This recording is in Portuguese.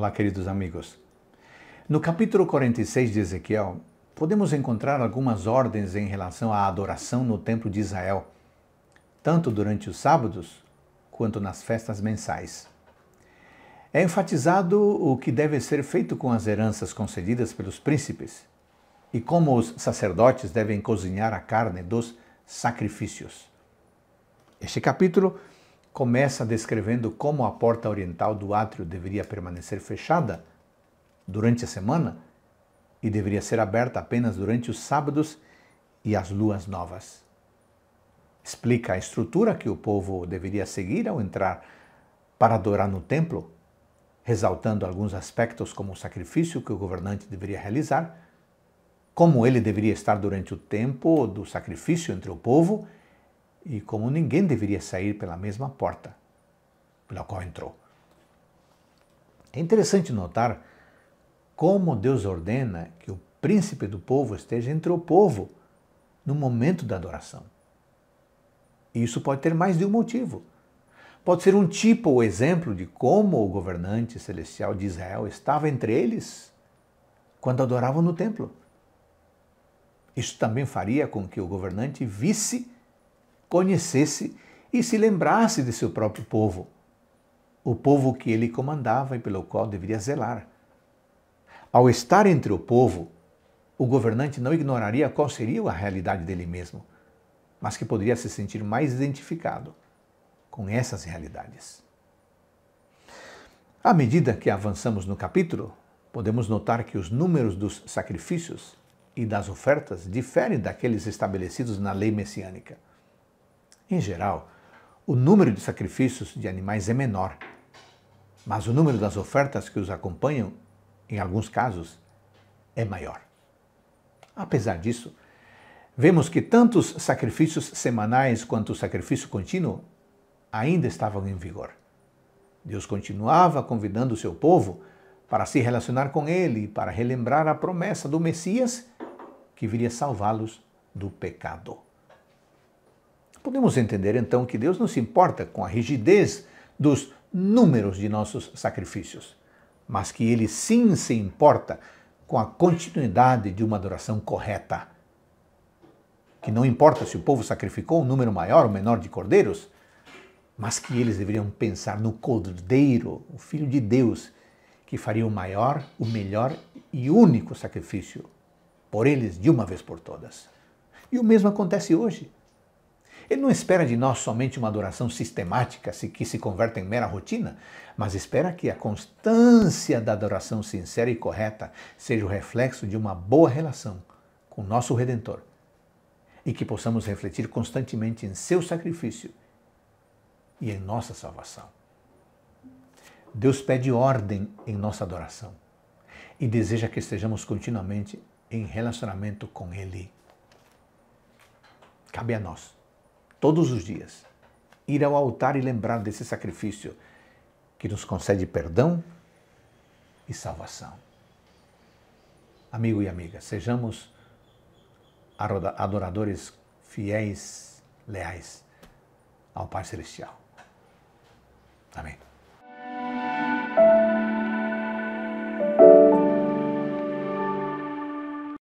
Olá, queridos amigos. No capítulo 46 de Ezequiel, podemos encontrar algumas ordens em relação à adoração no templo de Israel, tanto durante os sábados quanto nas festas mensais. É enfatizado o que deve ser feito com as heranças concedidas pelos príncipes e como os sacerdotes devem cozinhar a carne dos sacrifícios. Este capítulo começa descrevendo como a porta oriental do átrio deveria permanecer fechada durante a semana e deveria ser aberta apenas durante os sábados e as luas novas. Explica a estrutura que o povo deveria seguir ao entrar para adorar no templo, ressaltando alguns aspectos como o sacrifício que o governante deveria realizar, como ele deveria estar durante o tempo do sacrifício entre o povo e como ninguém deveria sair pela mesma porta pela qual entrou. É interessante notar como Deus ordena que o príncipe do povo esteja entre o povo no momento da adoração. E isso pode ter mais de um motivo. Pode ser um tipo ou exemplo de como o governante celestial de Israel estava entre eles quando adoravam no templo. Isso também faria com que o governante visse conhecesse e se lembrasse de seu próprio povo, o povo que ele comandava e pelo qual deveria zelar. Ao estar entre o povo, o governante não ignoraria qual seria a realidade dele mesmo, mas que poderia se sentir mais identificado com essas realidades. À medida que avançamos no capítulo, podemos notar que os números dos sacrifícios e das ofertas diferem daqueles estabelecidos na lei messiânica. Em geral, o número de sacrifícios de animais é menor, mas o número das ofertas que os acompanham, em alguns casos, é maior. Apesar disso, vemos que tantos sacrifícios semanais quanto o sacrifício contínuo ainda estavam em vigor. Deus continuava convidando o seu povo para se relacionar com ele, para relembrar a promessa do Messias que viria salvá-los do pecado. Podemos entender então que Deus não se importa com a rigidez dos números de nossos sacrifícios, mas que ele sim se importa com a continuidade de uma adoração correta. Que não importa se o povo sacrificou um número maior ou menor de cordeiros, mas que eles deveriam pensar no cordeiro, o filho de Deus, que faria o maior, o melhor e único sacrifício por eles de uma vez por todas. E o mesmo acontece hoje. Ele não espera de nós somente uma adoração sistemática que se converta em mera rotina, mas espera que a constância da adoração sincera e correta seja o reflexo de uma boa relação com nosso Redentor e que possamos refletir constantemente em seu sacrifício e em nossa salvação. Deus pede ordem em nossa adoração e deseja que estejamos continuamente em relacionamento com Ele. Cabe a nós todos os dias, ir ao altar e lembrar desse sacrifício que nos concede perdão e salvação. Amigo e amiga, sejamos adoradores fiéis, leais ao Pai Celestial. Amém.